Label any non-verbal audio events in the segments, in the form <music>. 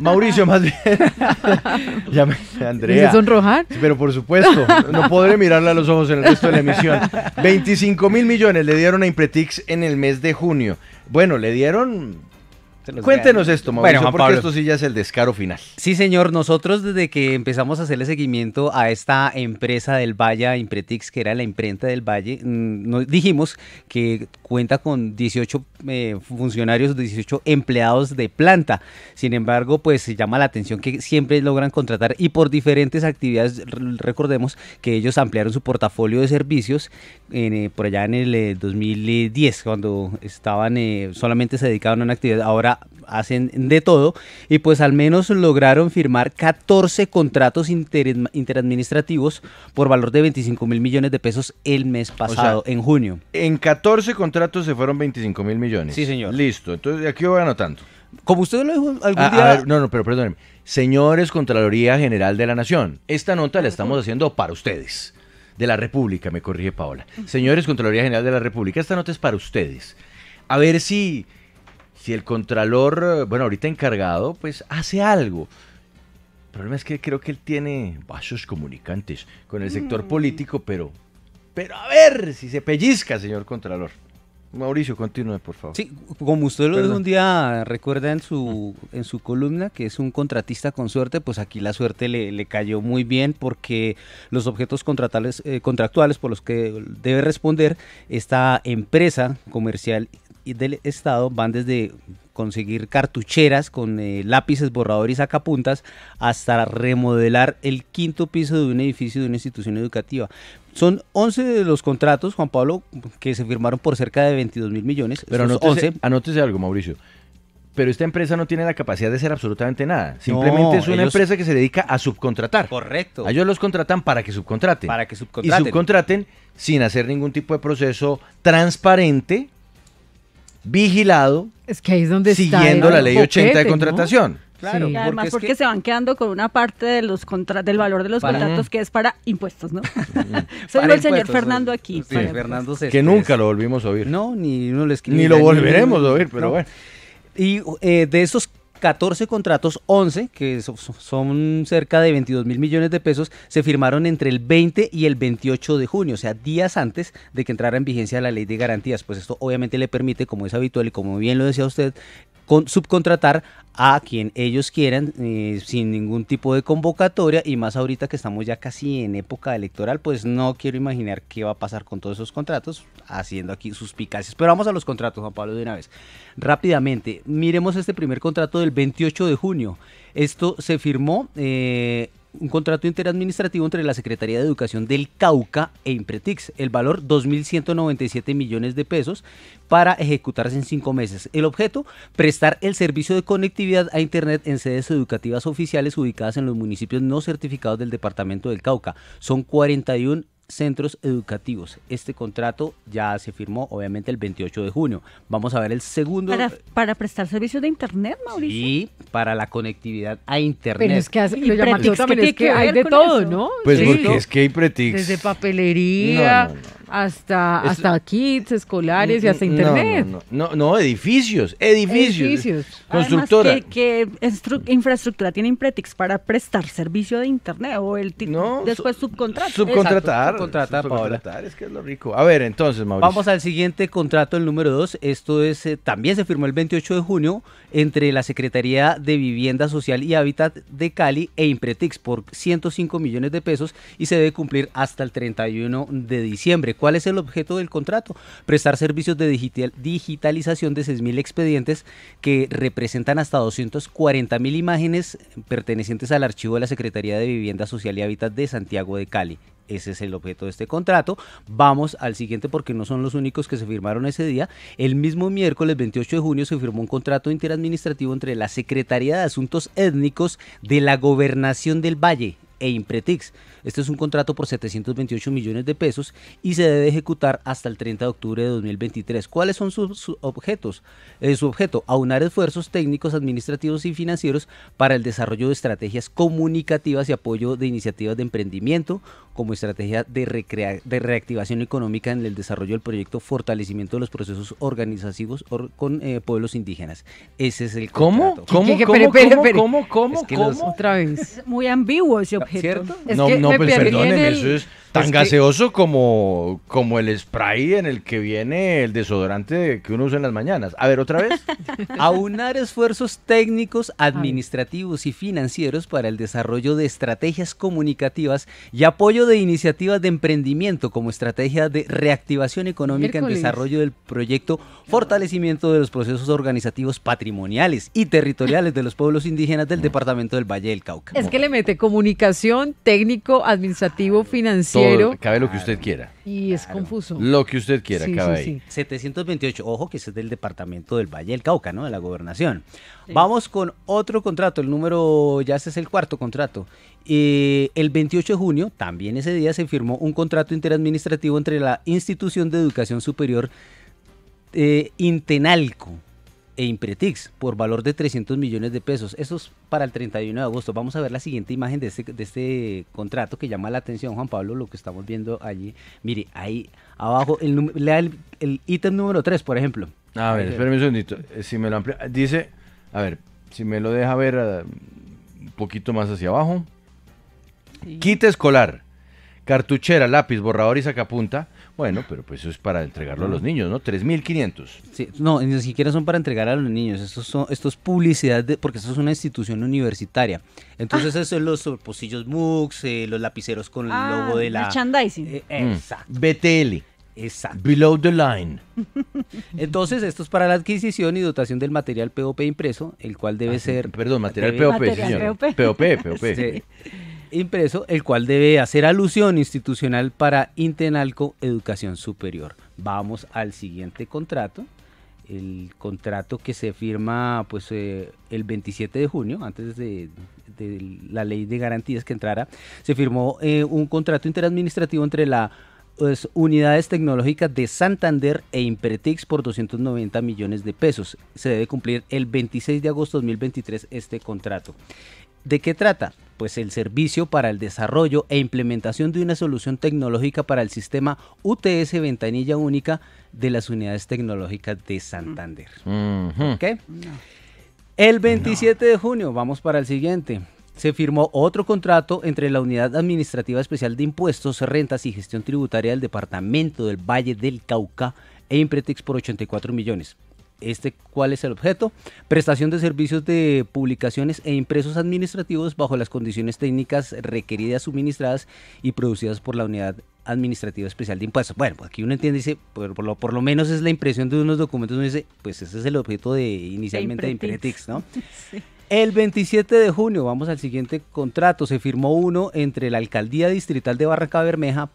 Mauricio, más bien. <laughs> Andrea. sonrojar? Pero por supuesto, no podré mirarle a los ojos en el resto de la emisión. 25 <laughs> mil millones le dieron a Impretix en el mes de junio. Bueno, le dieron Cuéntenos esto, bueno, porque esto sí ya es el descaro final. Sí, señor, nosotros desde que empezamos a hacerle seguimiento a esta empresa del Valle, Impretix, que era la imprenta del Valle, mm, dijimos que cuenta con 18 eh, funcionarios, 18 empleados de planta. Sin embargo, pues se llama la atención que siempre logran contratar y por diferentes actividades, recordemos que ellos ampliaron su portafolio de servicios eh, por allá en el 2010, eh, cuando estaban solamente se dedicaban a una actividad. Ahora hacen de todo y pues al menos lograron firmar 14 contratos interadministrativos por valor de 25 mil millones de pesos el mes pasado, en junio. En 14 contratos se fueron 25 mil millones. Sí, señor. Listo, entonces aquí voy anotando. Como usted lo dijo algún ah, día. no, no, pero perdónenme. Señores Contraloría General de la Nación, esta nota la estamos haciendo para ustedes. De la República, me corrige Paola. Señores Contraloría General de la República, esta nota es para ustedes. A ver si si el contralor, eh, bueno, ahorita encargado, pues hace algo. El problema es que creo que él tiene vasos comunicantes con el sector mm. político, pero, pero a ver si se pellizca, señor contralor. Mauricio, continúe, por favor. Sí, como usted lo dijo un día, recuerda en su, ah. en su columna que es un contratista con suerte, pues aquí la suerte le, cayó muy bien porque los objetos contratales eh, contractuales por los que debe responder esta empresa comercial del Estado van desde conseguir cartucheras con eh, lápices, borradores y sacapuntas hasta remodelar el quinto piso de un edificio de una institución educativa. Son 11 de los contratos, Juan Pablo, que se firmaron por cerca de 22 mil millones. Pero anótese, 11. anótese algo, Mauricio pero esta empresa no tiene la capacidad de hacer absolutamente nada. Simplemente es una empresa que se dedica a subcontratar. Correcto. a Ellos los contratan para que subcontraten. Para que subcontraten. Y subcontraten sin hacer ningún tipo de proceso transparente vigilado, es que ahí es donde siguiendo la ley 80 de contratación. Claro, porque además porque se van quedando con una parte de los del valor de los contratos mm. que es para impuestos, ¿no? <laughs> Soy el señor Fernando aquí. que nunca lo volvimos a oír. No, ni Ni lo volveremos a oír, pero bueno. Y eh, de esos 14 contratos, 11, que son cerca de 22 mil millones de pesos, se firmaron entre el 20 y el 28 de junio, o sea, días antes de que entrara en vigencia la ley de garantías. Pues esto obviamente le permite, como es habitual y como bien lo decía usted, subcontratar a quien ellos quieran eh, sin ningún tipo de convocatoria y más ahorita que estamos ya casi en época electoral, pues no quiero imaginar qué va a pasar con todos esos contratos, haciendo aquí suspicacias. Pero vamos a los contratos, Juan Pablo, de una vez. Rápidamente, miremos este primer contrato del 28 de junio. Esto se firmó eh, un contrato interadministrativo entre la Secretaría de Educación del Cauca e Impretix. El valor 2.197 millones de pesos para ejecutarse en cinco meses. El objeto, prestar el servicio de conectividad a Internet en sedes educativas oficiales ubicadas en los municipios no certificados del departamento del Cauca. Son 41 centros educativos. Este contrato ya se firmó, obviamente, el 28 de junio. Vamos a ver el segundo. Para, prestar servicios de Internet, Mauricio. y para la conectividad a Internet. Pero es que lo llamativo pues es que, hay de todo, ¿no? Pues porque es que hay pretix. Desde papelería hasta, hasta kits escolares y hasta internet. No, no, edificios, edificios, constructores ¿qué, infraestructura tiene Impretix para prestar servicio de internet o el no, después subcontratar? Subcontratar. Subcontratar, es que es lo rico. A ver, entonces, Mauricio. Vamos al siguiente contrato, el número 2. Esto es eh, también se firmó el 28 de junio entre la Secretaría de Vivienda Social y Hábitat de Cali e Impretix por 105 millones de pesos y se debe cumplir hasta el 31 de diciembre. ¿Cuál es el objeto del contrato? Prestar servicios de digitalización de 6.000 expedientes que representan hasta 240.000 imágenes pertenecientes al archivo de la Secretaría de Vivienda Social y Hábitat de Santiago de Cali. Ese es el objeto de este contrato. Vamos al siguiente porque no son los únicos que se firmaron ese día. El mismo miércoles 28 de junio se firmó un contrato interadministrativo entre la Secretaría de Asuntos Étnicos de la Gobernación del Valle, e Impretix. Este es un contrato por 728 millones de pesos y se debe ejecutar hasta el 30 de octubre de 2023. ¿Cuáles son sus, objetos? Eh, su objeto, aunar esfuerzos técnicos, administrativos y financieros para el desarrollo de estrategias comunicativas y apoyo de iniciativas de emprendimiento, como estrategia de, recrea de reactivación económica en el desarrollo del proyecto Fortalecimiento de los Procesos Organizativos con eh, Pueblos Indígenas. Ese es el ¿Cómo? ¿Cómo? ¿Qué, cómo ¿Cómo? ¿Cómo? ¿Cómo? Otra vez. muy ambiguo ese objeto. Es no, no, pues perdónenme, eso es tan gaseoso como, como el spray en el que viene el desodorante que uno usa en las mañanas. A ver, otra vez. <laughs> Aunar esfuerzos técnicos, administrativos y financieros para el desarrollo de estrategias comunicativas y apoyo de iniciativas de emprendimiento como estrategia de reactivación económica en desarrollo del proyecto Fortalecimiento de los procesos organizativos patrimoniales y territoriales de los pueblos indígenas del departamento del Valle del Cauca. Es que le mete comunicación, técnico, administrativo, financiero. cabe lo que usted quiera. Y es confuso. Lo que usted quiera, cabe ahí. 728, ojo que es del departamento del Valle del Cauca, ¿no? De la gobernación. Vamos con otro contrato, el número, ya ese es el cuarto contrato. Eh, el 28 de junio, también en ese día se firmó un contrato interadministrativo entre la Institución de Educación Superior eh, Intenalco e Impretix por valor de 300 millones de pesos. Eso es para el 31 de agosto. Vamos a ver la siguiente imagen este, de este, contrato que llama la atención, Juan Pablo, lo que estamos viendo allí. Mire, ahí abajo, el, el, ítem número 3, por ejemplo. A ver, espérame un segundito. Eh, si me lo dice, a ver, si me lo deja ver ah, un poquito más hacia abajo. Quita escolar cartuchera, lápiz, borrador y sacapunta. Bueno, pero pues eso es para entregarlo a los niños, ¿no? 3.500. Sí, no, ni siquiera son para entregar a los niños. Esto, son, esto es publicidad, de, porque esto es una institución universitaria. Entonces, ah. eso es los posillos pues, MOOCs, eh, los lapiceros con el ah, logo de la. Merchandising. Eh, mm. exacto. BTL. Exacto. Below the line. <laughs> Entonces, esto es para la adquisición y dotación del material POP impreso, el cual debe ah, ser. Perdón, material, POP, POP, POP. POP impreso, el cual debe hacer alusión institucional para Intenalco Educación Superior. Vamos al siguiente contrato, el contrato que se firma pues, eh, el 27 de junio, antes de, la ley de garantías que entrara, se firmó eh, un contrato interadministrativo entre la pues, unidades tecnológicas de Santander e Impretix por 290 millones de pesos. Se debe cumplir el 26 de agosto de 2023 este contrato. ¿De qué trata? Pues el servicio para el desarrollo e implementación de una solución tecnológica para el sistema UTS Ventanilla Única de las unidades tecnológicas de Santander. El 27 de junio, vamos para el siguiente se firmó otro contrato entre la Unidad Administrativa Especial de Impuestos, Rentas y Gestión Tributaria del Departamento del Valle del Cauca e Impretex por 84 millones este cuál es el objeto, prestación de servicios de publicaciones e impresos administrativos bajo las condiciones técnicas requeridas, suministradas y producidas por la unidad administrativa especial de impuestos. Bueno, pues aquí uno entiende, dice, por, lo, menos es la impresión de unos documentos, uno dice, pues ese es el objeto de inicialmente de ImpereTix ¿no? <laughs> El 27 de junio, vamos al siguiente contrato, se firmó uno entre la Alcaldía Distrital de Barranca Bermeja,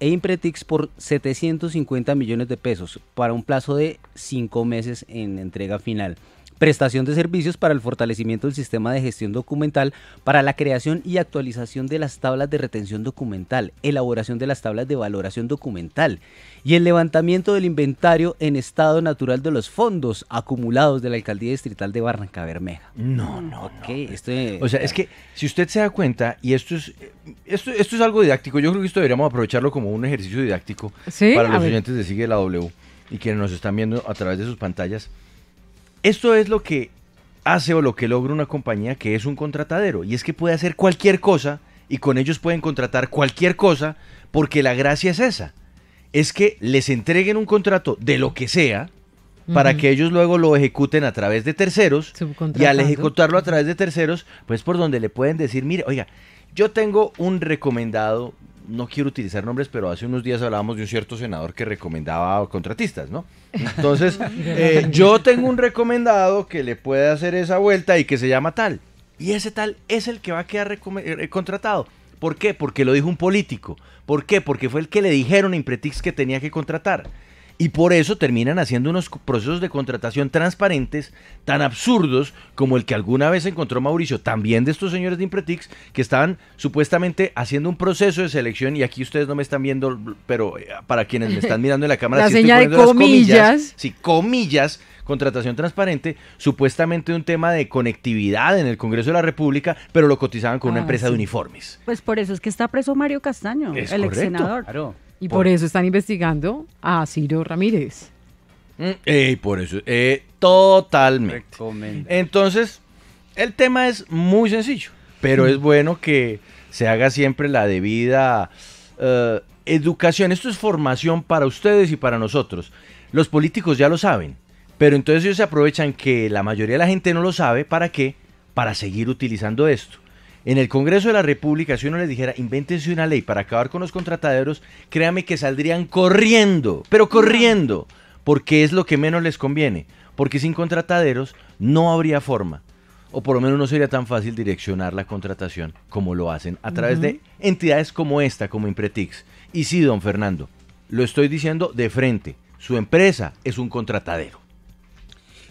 e Impretix por 750 millones de pesos para un plazo de 5 meses en entrega final prestación de servicios para el fortalecimiento del sistema de gestión documental, para la creación y actualización de las tablas de retención documental, elaboración de las tablas de valoración documental y el levantamiento del inventario en estado natural de los fondos acumulados de la Alcaldía Distrital de Barranca Bermeja. No, no, o sea, es que si usted se da cuenta, y esto es, esto, esto es algo didáctico, yo creo que esto deberíamos aprovecharlo como un ejercicio didáctico para los oyentes de Sigue la W y quienes nos están viendo a través de sus pantallas. Esto es lo que hace o lo que logra una compañía que es un contratadero, y es que puede hacer cualquier cosa y con ellos pueden contratar cualquier cosa porque la gracia es esa, es que les entreguen un contrato de lo que sea para que ellos luego lo ejecuten a través de terceros y al ejecutarlo a través de terceros, pues por donde le pueden decir, mire, oiga, yo tengo un recomendado no quiero utilizar nombres, pero hace unos días hablábamos de un cierto senador que recomendaba contratistas, ¿no? Entonces, <laughs> eh, yo tengo un recomendado que le puede hacer esa vuelta y que se llama tal. Y ese tal es el que va a quedar eh, contratado. ¿Por qué? Porque lo dijo un político. ¿Por qué? Porque fue el que le dijeron a Impretix que tenía que contratar. Y por eso terminan haciendo unos procesos de contratación transparentes tan absurdos como el que alguna vez encontró Mauricio, también de estos señores de Impretix, que estaban supuestamente haciendo un proceso de selección. Y aquí ustedes no me están viendo, pero eh, para quienes me están mirando en la <laughs> cámara, la señal de comillas. Sí, comillas contratación transparente, supuestamente un tema de conectividad en el Congreso de la República, pero lo cotizaban con una ah, empresa de uniformes. Pues por eso es que está preso Mario Castaño, el exsenador. senador. Claro. Y por, eso están investigando a Ciro Ramírez. Mm, y por eso, eh, totalmente. Entonces, el tema es muy sencillo, pero es bueno que se haga siempre la debida eh, educación. Esto es formación para ustedes y para nosotros. Los políticos ya lo saben, pero entonces ellos se aprovechan que la mayoría de la gente no lo sabe. ¿Para qué? Para seguir utilizando esto. En el Congreso de la República, si uno les dijera, invéntense una ley para acabar con los contrataderos, créame que saldrían corriendo, pero corriendo, porque es lo que menos les conviene, porque sin contrataderos no habría forma, o por lo menos no sería tan fácil direccionar la contratación como lo hacen a través de entidades como esta, como Impretix. Y sí, don Fernando, lo estoy diciendo de frente, su empresa es un contratadero.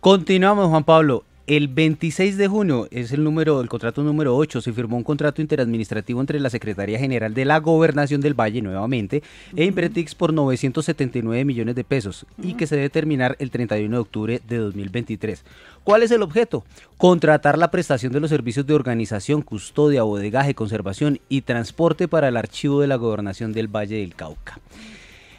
Continuamos, Juan Pablo. El 26 de junio es el número del contrato número 8. Se firmó un contrato interadministrativo entre la Secretaría General de la Gobernación del Valle, nuevamente, e Impretix por 979 millones de pesos y que se debe terminar el 31 de octubre de 2023. ¿Cuál es el objeto? Contratar la prestación de los servicios de organización, custodia, bodegaje, conservación y transporte para el archivo de la Gobernación del Valle del Cauca.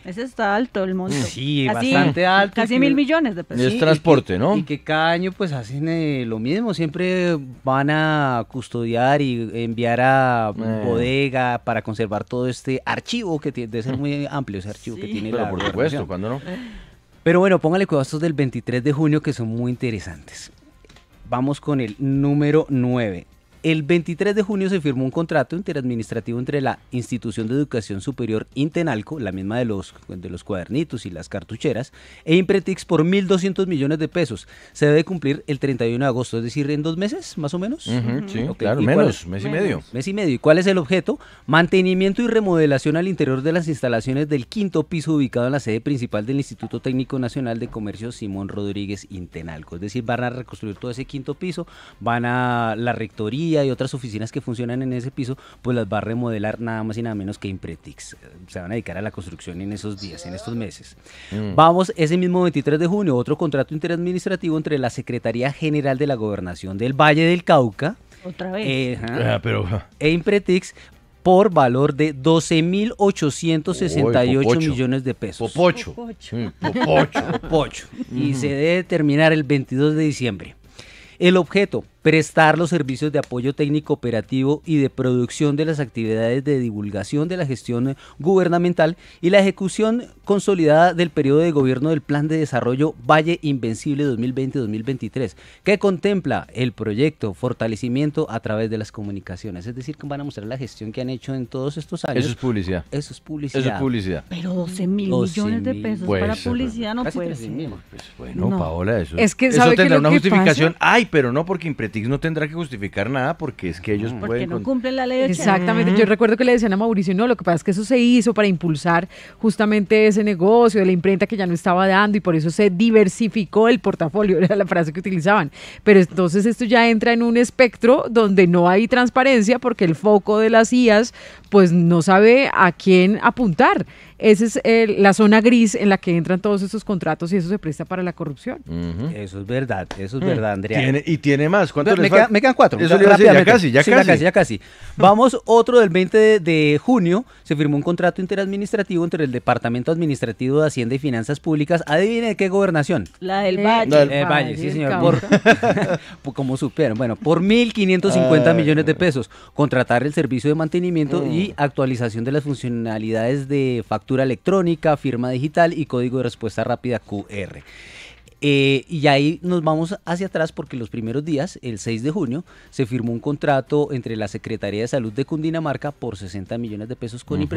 Ese está alto el monto. Mm, sí, bastante alto. Casi mil millones de pesos. es transporte, ¿no? Y que cada año pues hacen eh, lo mismo, siempre van a custodiar y enviar a eh. bodega para conservar todo este archivo que tiene, debe ser muy amplio ese archivo que tiene Pero por supuesto, cuando no. Pero bueno, póngale cuidado estos del 23 de junio que son muy interesantes. Vamos con el número 9. El 23 de junio se firmó un contrato interadministrativo entre la Institución de Educación Superior Intenalco, la misma de los, de los cuadernitos y las cartucheras, e Impretix por 1.200 millones de pesos. Se debe cumplir el 31 de agosto, es decir, en dos meses más o menos. sí, claro, menos, mes y medio. Mes y medio. ¿Y cuál es el objeto? Mantenimiento y remodelación al interior de las instalaciones del quinto piso ubicado en la sede principal del Instituto Técnico Nacional de Comercio Simón Rodríguez Intenalco. Es decir, van a reconstruir todo ese quinto piso, van a la rectoría, y otras oficinas que funcionan en ese piso, pues las va a remodelar nada más y nada menos que Impretix. Se van a dedicar a la construcción en esos días, en estos meses. Mm. Vamos, ese mismo 23 de junio, otro contrato interadministrativo entre la Secretaría General de la Gobernación del Valle del Cauca. Otra vez. Eh, ah, ah. E Impretix por valor de 12.868 millones de pesos. Popocho. Popocho. Mm, popocho. Popocho. Y se debe terminar el 22 de diciembre. El objeto, prestar los servicios de apoyo técnico operativo y de producción de las actividades de divulgación de la gestión gubernamental y la ejecución consolidada del periodo de gobierno del Plan de Desarrollo Valle Invencible 2020-2023, que contempla el proyecto fortalecimiento a través de las comunicaciones. Es decir, que van a mostrar la gestión que han hecho en todos estos años. Eso es publicidad. Eso es publicidad. Eso es publicidad. Pero 12 mil pues, millones de pesos para publicidad no puede ser. bueno, Paola, eso, que, eso tendrá una justificación. Ay, pero no porque no tendrá que justificar nada porque es que ellos porque no cumplen la ley de Exactamente, yo recuerdo que le decían a Mauricio, no, lo que pasa es que eso se hizo para impulsar justamente ese negocio de la imprenta que ya no estaba dando y por eso se diversificó el portafolio, <laughs> era la frase que utilizaban. Pero entonces esto ya entra en un espectro donde no hay transparencia porque el foco de las IAS pues no sabe a quién apuntar. Esa es la zona gris en la que entran todos esos contratos y eso se presta para la corrupción. Eso es verdad, eso es mm. verdad, Andrea. y tiene más. ¿cuántos me, quedan cuatro. ya, casi, ya, casi. Vamos, otro del 20 de, junio se firmó un contrato interadministrativo entre el Departamento Administrativo de Hacienda y Finanzas Públicas. adivine de qué gobernación. La del Valle. La Valle, sí, señor. <laughs> como supieron, bueno, por mil 1.550 ah, millones de pesos. Contratar el servicio de mantenimiento mm. y actualización de las funcionalidades de factura electrónica, firma digital y código de respuesta rápida QR. Eh, y ahí nos vamos hacia atrás porque los primeros días, el 6 de junio, se firmó un contrato entre la Secretaría de Salud de Cundinamarca por 60 millones de pesos con uh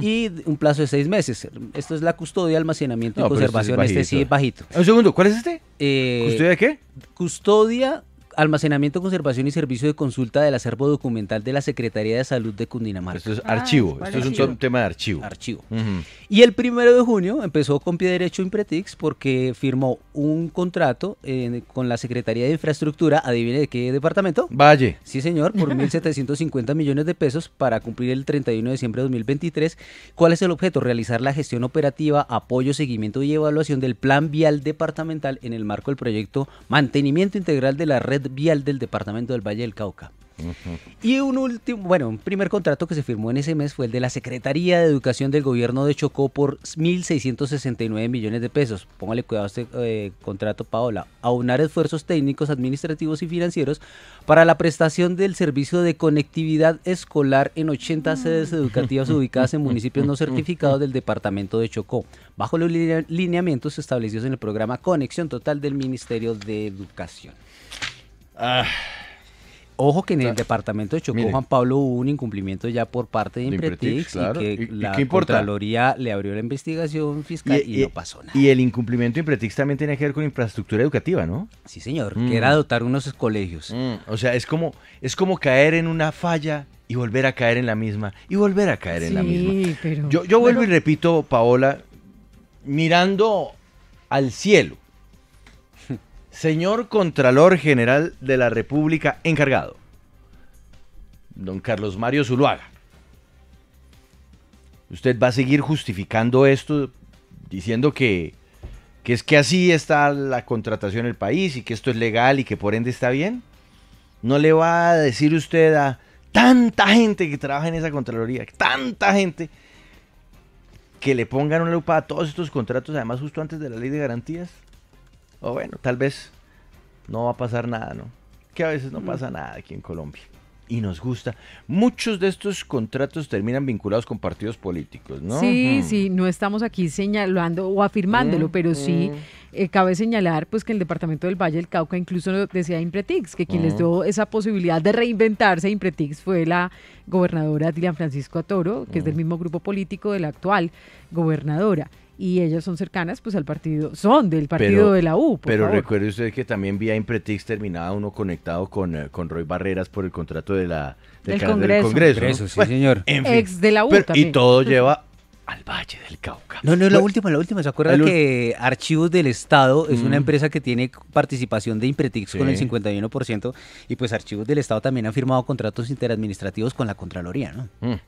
y un plazo de seis meses. Esto es la custodia, almacenamiento y este conservación. Este, sí es bajito. Un segundo, ¿cuál es este? Eh, ¿Custodia de qué? Custodia almacenamiento, conservación y servicio de consulta del acervo documental de la Secretaría de Salud de Cundinamarca. Esto es archivo, ah, esto es un tema de archivo. Archivo. Y el primero de junio empezó con pie derecho Impretix porque firmó un contrato eh, con la Secretaría de Infraestructura, adivine de qué departamento. Valle. Sí, señor, por 1.750 millones de pesos para cumplir el 31 de diciembre de 2023. ¿Cuál es el objeto? Realizar la gestión operativa, apoyo, seguimiento y evaluación del plan vial departamental en el marco del proyecto Mantenimiento Integral de la Red vial del departamento del Valle del Cauca. Y un último, bueno, un primer contrato que se firmó en ese mes fue el de la Secretaría de Educación del Gobierno de Chocó por 1.669 millones de pesos. Póngale cuidado a este eh, contrato, Paola. Aunar esfuerzos técnicos, administrativos y financieros para la prestación del servicio de conectividad escolar en 80 mm. sedes educativas ubicadas en municipios no certificados del departamento de Chocó, bajo los lineamientos establecidos en el programa Conexión Total del Ministerio de Educación. Ah. Ojo que en el departamento de Chocó, Juan Pablo, hubo un incumplimiento ya por parte de Impretix, y que la le abrió la investigación fiscal y, e- no pasó nada. Y el incumplimiento de Impretix también tiene que ver con infraestructura educativa, ¿no? Sí, señor, mm. que era dotar unos colegios. Mm, o sea, es como, es como caer en una falla y volver a caer en la misma, y volver a caer en la misma. yo, vuelvo y repito, Paola, mirando al cielo, Señor Contralor General de la República encargado, don Carlos Mario Zuluaga, usted va a seguir justificando esto diciendo que, es que así está la contratación en el país y que esto es legal y que por ende está bien. No le va a decir usted a tanta gente que trabaja en esa Contraloría, tanta gente que le pongan una lupa a todos estos contratos, además justo antes de la ley de garantías. O bueno, tal vez no va a pasar nada, ¿no? Que a veces no mm. pasa nada aquí en Colombia. Y nos gusta. Muchos de estos contratos terminan vinculados con partidos políticos, ¿no? Sí, sí, no estamos aquí señalando o afirmándolo, mm, pero sí mm. eh, cabe señalar pues que el departamento del Valle del Cauca incluso decía Impretix, que quien les dio esa posibilidad de reinventarse Impretix fue la gobernadora Dilian Francisco Atoro, que es del mismo grupo político de la actual gobernadora y ellas son cercanas pues al partido, son del partido de la U. pero recuerde usted que también vía Impretix terminaba uno conectado con, eh, con Roy Barreras por el contrato de la, del, Congreso. Del Congreso, sí, señor. Ex de la U también. Y todo lleva al Valle del Cauca. No, no, es la última, la última. ¿Se acuerdan que Archivos del Estado es una mm. empresa que tiene participación de Impretix con el 51%? Y pues Archivos del Estado también ha firmado contratos interadministrativos con la Contraloría, ¿no? Mm.